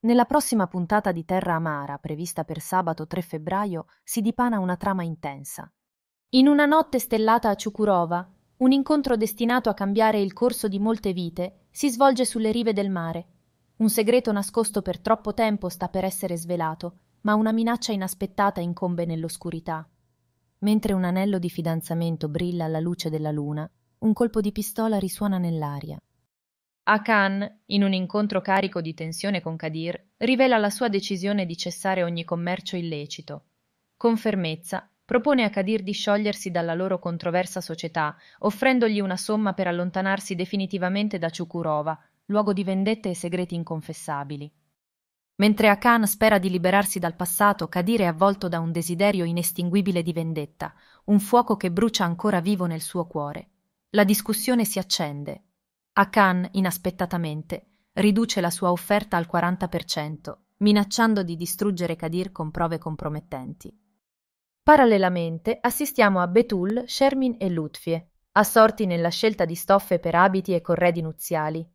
Nella prossima puntata di Terra Amara, prevista per sabato 3 febbraio, si dipana una trama intensa. In una notte stellata a Ciucurova, un incontro destinato a cambiare il corso di molte vite si svolge sulle rive del mare. Un segreto nascosto per troppo tempo sta per essere svelato, ma una minaccia inaspettata incombe nell'oscurità. Mentre un anello di fidanzamento brilla alla luce della luna, un colpo di pistola risuona nell'aria. Akan, in un incontro carico di tensione con Kadir, rivela la sua decisione di cessare ogni commercio illecito. Con fermezza, propone a Kadir di sciogliersi dalla loro controversa società, offrendogli una somma per allontanarsi definitivamente da Ciukurova, luogo di vendette e segreti inconfessabili. Mentre Akan spera di liberarsi dal passato, Kadir è avvolto da un desiderio inestinguibile di vendetta, un fuoco che brucia ancora vivo nel suo cuore. La discussione si accende, Akan, inaspettatamente, riduce la sua offerta al 40%, minacciando di distruggere Kadir con prove compromettenti. Parallelamente assistiamo a Betul, Shermin e Lutfie, assorti nella scelta di stoffe per abiti e corredi nuziali.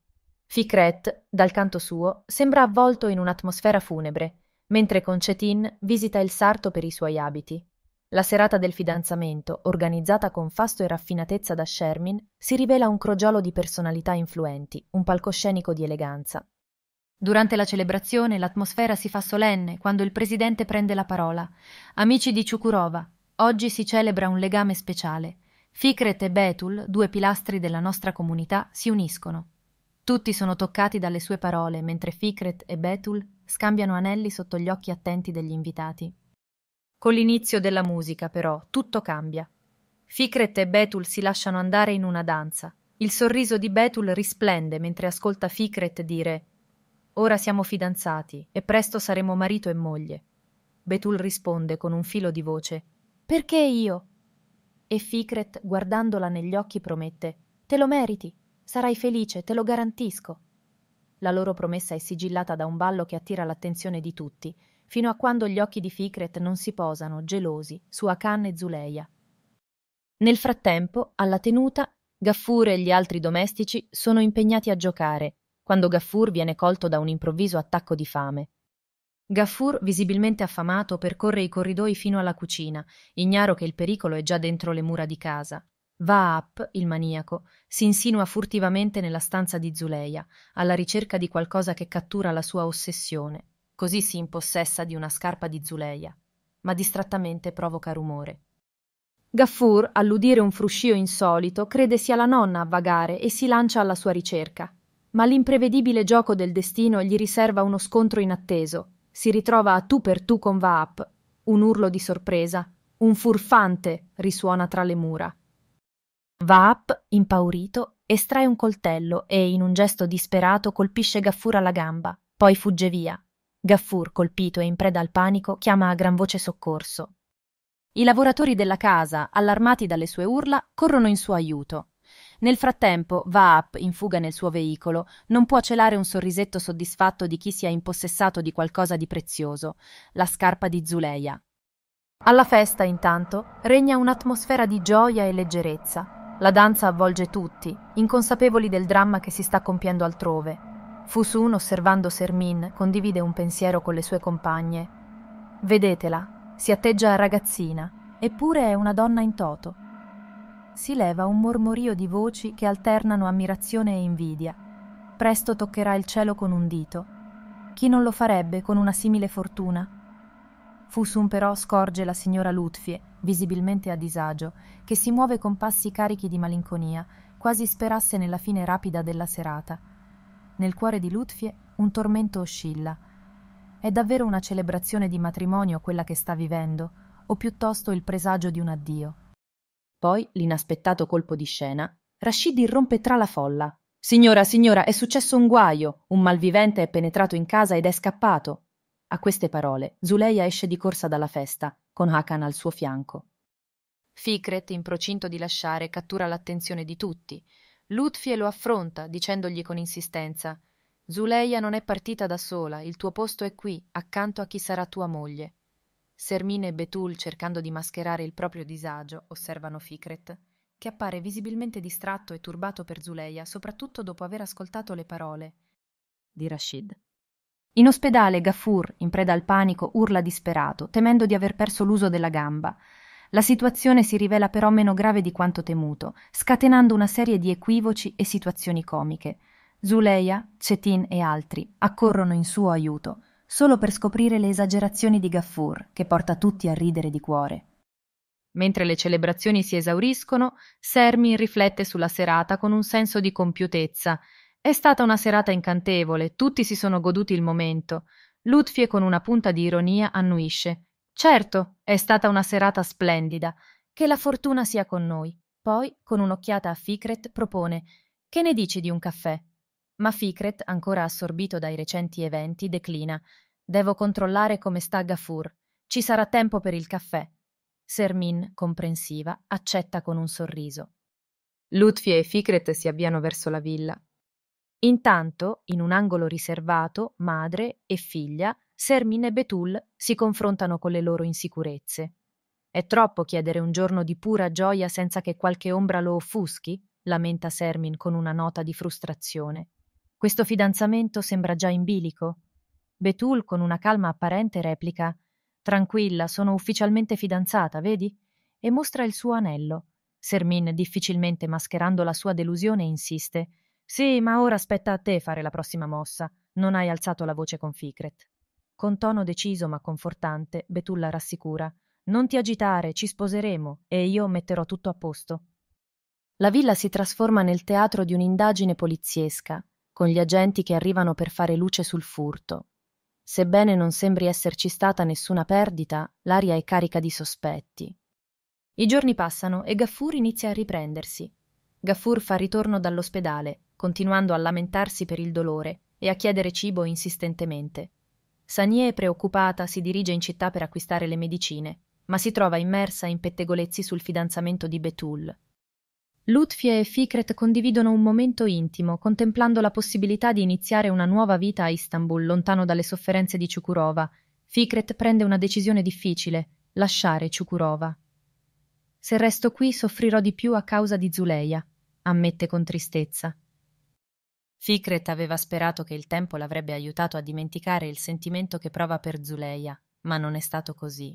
Fikret, dal canto suo, sembra avvolto in un'atmosfera funebre, mentre Concetin visita il sarto per i suoi abiti. La serata del fidanzamento, organizzata con fasto e raffinatezza da Shermin, si rivela un crogiolo di personalità influenti, un palcoscenico di eleganza. Durante la celebrazione l'atmosfera si fa solenne quando il presidente prende la parola. Amici di Ciukurova, oggi si celebra un legame speciale. Fikret e Betul, due pilastri della nostra comunità, si uniscono. Tutti sono toccati dalle sue parole, mentre Fikret e Betul scambiano anelli sotto gli occhi attenti degli invitati. Con l'inizio della musica, però, tutto cambia. Fikret e Betul si lasciano andare in una danza. Il sorriso di Betul risplende mentre ascolta Fikret dire Ora siamo fidanzati e presto saremo marito e moglie. Betul risponde con un filo di voce Perché io? E Fikret, guardandola negli occhi, promette Te lo meriti, sarai felice, te lo garantisco. La loro promessa è sigillata da un ballo che attira l'attenzione di tutti fino a quando gli occhi di Ficret non si posano, gelosi, su Akan e Zuleia. Nel frattempo, alla tenuta, Gaffur e gli altri domestici sono impegnati a giocare, quando Gaffur viene colto da un improvviso attacco di fame. Gaffur, visibilmente affamato, percorre i corridoi fino alla cucina, ignaro che il pericolo è già dentro le mura di casa. Vaap, il maniaco, si insinua furtivamente nella stanza di Zuleia, alla ricerca di qualcosa che cattura la sua ossessione, Così si impossessa di una scarpa di Zuleia, ma distrattamente provoca rumore. Gaffur, all'udire un fruscio insolito, crede sia la nonna a vagare e si lancia alla sua ricerca. Ma l'imprevedibile gioco del destino gli riserva uno scontro inatteso. Si ritrova a tu per tu con Vaap. Un urlo di sorpresa, un furfante risuona tra le mura. Vaap, impaurito, estrae un coltello e, in un gesto disperato, colpisce Gaffur alla gamba, poi fugge via, Gaffur, colpito e in preda al panico, chiama a gran voce soccorso. I lavoratori della casa, allarmati dalle sue urla, corrono in suo aiuto. Nel frattempo, Vaap, in fuga nel suo veicolo, non può celare un sorrisetto soddisfatto di chi si è impossessato di qualcosa di prezioso, la scarpa di Zuleia. Alla festa, intanto, regna un'atmosfera di gioia e leggerezza. La danza avvolge tutti, inconsapevoli del dramma che si sta compiendo altrove, Fusun, osservando Sermin, condivide un pensiero con le sue compagne. Vedetela, si atteggia a ragazzina, eppure è una donna in toto. Si leva un mormorio di voci che alternano ammirazione e invidia. Presto toccherà il cielo con un dito. Chi non lo farebbe con una simile fortuna? Fusun però scorge la signora Lutfie, visibilmente a disagio, che si muove con passi carichi di malinconia, quasi sperasse nella fine rapida della serata nel cuore di Lutfie un tormento oscilla. È davvero una celebrazione di matrimonio quella che sta vivendo, o piuttosto il presagio di un addio. Poi, l'inaspettato colpo di scena, Rashid irrompe tra la folla. Signora, signora, è successo un guaio. Un malvivente è penetrato in casa ed è scappato. A queste parole, Zuleia esce di corsa dalla festa, con Hakan al suo fianco. Fikret, in procinto di lasciare, cattura l'attenzione di tutti, Lutfie lo affronta, dicendogli con insistenza Zuleia non è partita da sola, il tuo posto è qui, accanto a chi sarà tua moglie. Sermine e Betul, cercando di mascherare il proprio disagio, osservano Fikret, che appare visibilmente distratto e turbato per Zuleia, soprattutto dopo aver ascoltato le parole di Rashid. In ospedale Gafur, in preda al panico, urla disperato, temendo di aver perso l'uso della gamba. La situazione si rivela però meno grave di quanto temuto, scatenando una serie di equivoci e situazioni comiche. Zuleia, Cetin e altri accorrono in suo aiuto, solo per scoprire le esagerazioni di Gaffur, che porta tutti a ridere di cuore. Mentre le celebrazioni si esauriscono, Sermin riflette sulla serata con un senso di compiutezza. È stata una serata incantevole, tutti si sono goduti il momento. Lutfie con una punta di ironia annuisce. Certo, è stata una serata splendida. Che la fortuna sia con noi. Poi, con un'occhiata a Fikret, propone Che ne dici di un caffè? Ma Fikret, ancora assorbito dai recenti eventi, declina Devo controllare come sta Gafur. Ci sarà tempo per il caffè. Sermin, comprensiva, accetta con un sorriso. Lutfi e Fikret si avviano verso la villa. Intanto, in un angolo riservato, madre e figlia Sermin e Betul si confrontano con le loro insicurezze. È troppo chiedere un giorno di pura gioia senza che qualche ombra lo offuschi? lamenta Sermin con una nota di frustrazione. Questo fidanzamento sembra già in bilico. Betul, con una calma apparente, replica Tranquilla, sono ufficialmente fidanzata, vedi? e mostra il suo anello. Sermin, difficilmente mascherando la sua delusione, insiste Sì, ma ora aspetta a te fare la prossima mossa. Non hai alzato la voce con Ficret. Con tono deciso ma confortante, Betulla rassicura. Non ti agitare, ci sposeremo e io metterò tutto a posto. La villa si trasforma nel teatro di un'indagine poliziesca, con gli agenti che arrivano per fare luce sul furto. Sebbene non sembri esserci stata nessuna perdita, l'aria è carica di sospetti. I giorni passano e Gaffur inizia a riprendersi. Gaffur fa ritorno dall'ospedale, continuando a lamentarsi per il dolore e a chiedere cibo insistentemente. Sanie, preoccupata, si dirige in città per acquistare le medicine, ma si trova immersa in pettegolezzi sul fidanzamento di Betul. Lutfie e Fikret condividono un momento intimo, contemplando la possibilità di iniziare una nuova vita a Istanbul, lontano dalle sofferenze di Ciukurova. Fikret prende una decisione difficile, lasciare Ciukurova. Se resto qui soffrirò di più a causa di Zuleia, ammette con tristezza. Fikret aveva sperato che il tempo l'avrebbe aiutato a dimenticare il sentimento che prova per Zuleia, ma non è stato così.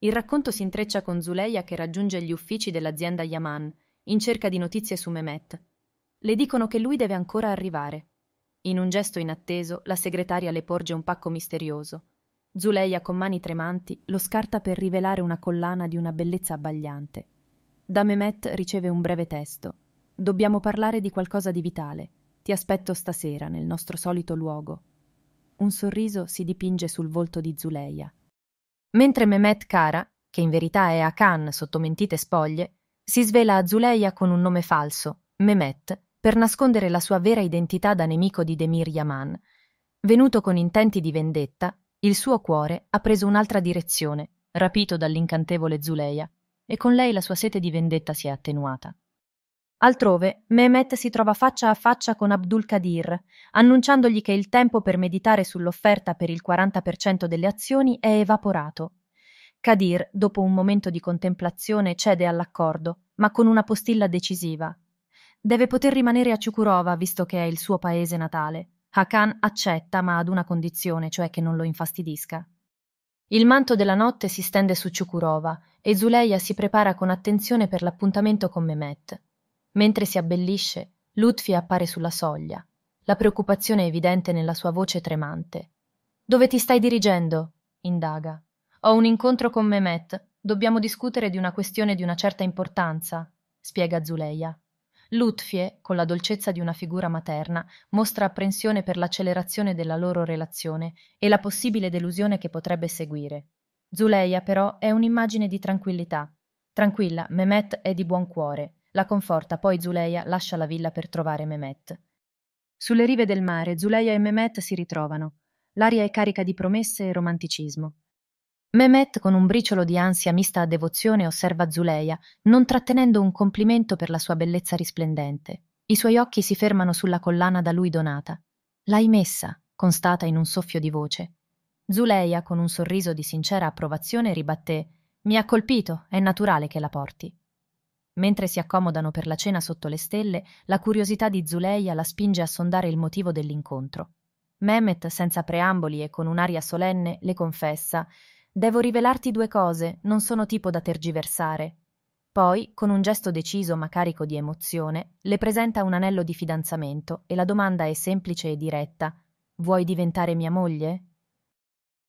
Il racconto si intreccia con Zuleia che raggiunge gli uffici dell'azienda Yaman in cerca di notizie su Mehmet. Le dicono che lui deve ancora arrivare. In un gesto inatteso, la segretaria le porge un pacco misterioso. Zuleia, con mani tremanti, lo scarta per rivelare una collana di una bellezza abbagliante. Da Mehmet riceve un breve testo. Dobbiamo parlare di qualcosa di vitale. Ti aspetto stasera nel nostro solito luogo. Un sorriso si dipinge sul volto di Zuleia. Mentre Mehmet Kara, che in verità è Akan sotto mentite spoglie, si svela a Zuleia con un nome falso, Mehmet, per nascondere la sua vera identità da nemico di Demir Yaman. Venuto con intenti di vendetta, il suo cuore ha preso un'altra direzione, rapito dall'incantevole Zuleia, e con lei la sua sete di vendetta si è attenuata. Altrove, Mehmet si trova faccia a faccia con abdul Kadir, annunciandogli che il tempo per meditare sull'offerta per il 40% delle azioni è evaporato. Kadir, dopo un momento di contemplazione, cede all'accordo, ma con una postilla decisiva. Deve poter rimanere a Ciukurova, visto che è il suo paese natale. Hakan accetta, ma ad una condizione, cioè che non lo infastidisca. Il manto della notte si stende su Ciukurova e Zuleia si prepara con attenzione per l'appuntamento con Mehmet. Mentre si abbellisce, Lutfi appare sulla soglia, la preoccupazione è evidente nella sua voce tremante. Dove ti stai dirigendo? indaga. Ho un incontro con Mehmet, dobbiamo discutere di una questione di una certa importanza, spiega Zuleia. Lutfie, con la dolcezza di una figura materna, mostra apprensione per l'accelerazione della loro relazione e la possibile delusione che potrebbe seguire. Zuleia, però, è un'immagine di tranquillità. Tranquilla, Mehmet è di buon cuore, la conforta, poi Zuleia lascia la villa per trovare Mehmet. Sulle rive del mare Zuleia e Mehmet si ritrovano. L'aria è carica di promesse e romanticismo. Mehmet, con un briciolo di ansia mista a devozione, osserva Zuleia, non trattenendo un complimento per la sua bellezza risplendente. I suoi occhi si fermano sulla collana da lui donata. L'hai messa, constata in un soffio di voce. Zuleia, con un sorriso di sincera approvazione, ribatté Mi ha colpito, è naturale che la porti. Mentre si accomodano per la cena sotto le stelle, la curiosità di Zuleia la spinge a sondare il motivo dell'incontro. Mehmet, senza preamboli e con un'aria solenne, le confessa Devo rivelarti due cose, non sono tipo da tergiversare. Poi, con un gesto deciso ma carico di emozione, le presenta un anello di fidanzamento e la domanda è semplice e diretta. Vuoi diventare mia moglie?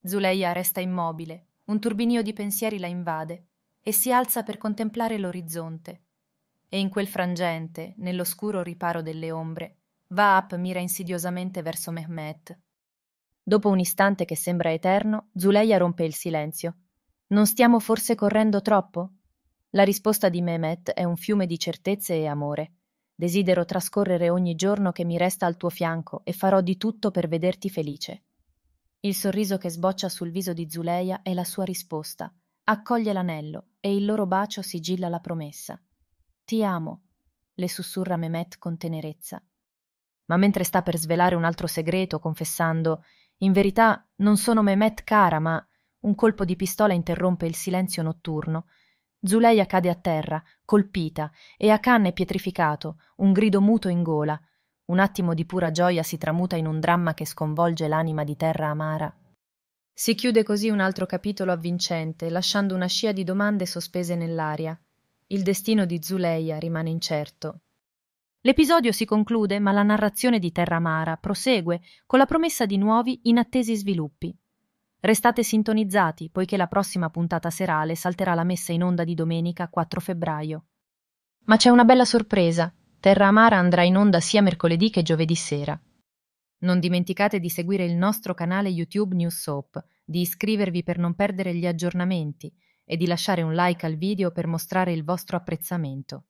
Zuleia resta immobile, un turbinio di pensieri la invade, e si alza per contemplare l'orizzonte. E in quel frangente, nell'oscuro riparo delle ombre, Vaap mira insidiosamente verso Mehmet. Dopo un istante che sembra eterno, Zuleia rompe il silenzio. Non stiamo forse correndo troppo? La risposta di Mehmet è un fiume di certezze e amore. Desidero trascorrere ogni giorno che mi resta al tuo fianco e farò di tutto per vederti felice. Il sorriso che sboccia sul viso di Zuleia è la sua risposta, Accoglie l'anello e il loro bacio sigilla la promessa. Ti amo, le sussurra Mehmet con tenerezza. Ma mentre sta per svelare un altro segreto, confessando In verità non sono Mehmet cara, ma un colpo di pistola interrompe il silenzio notturno. Zuleia cade a terra, colpita, e Akan è pietrificato, un grido muto in gola. Un attimo di pura gioia si tramuta in un dramma che sconvolge l'anima di terra amara si chiude così un altro capitolo avvincente, lasciando una scia di domande sospese nell'aria. Il destino di Zuleia rimane incerto. L'episodio si conclude, ma la narrazione di Terra Amara prosegue con la promessa di nuovi inattesi sviluppi. Restate sintonizzati, poiché la prossima puntata serale salterà la messa in onda di domenica 4 febbraio. Ma c'è una bella sorpresa. Terra Amara andrà in onda sia mercoledì che giovedì sera. Non dimenticate di seguire il nostro canale YouTube News Soap, di iscrivervi per non perdere gli aggiornamenti e di lasciare un like al video per mostrare il vostro apprezzamento.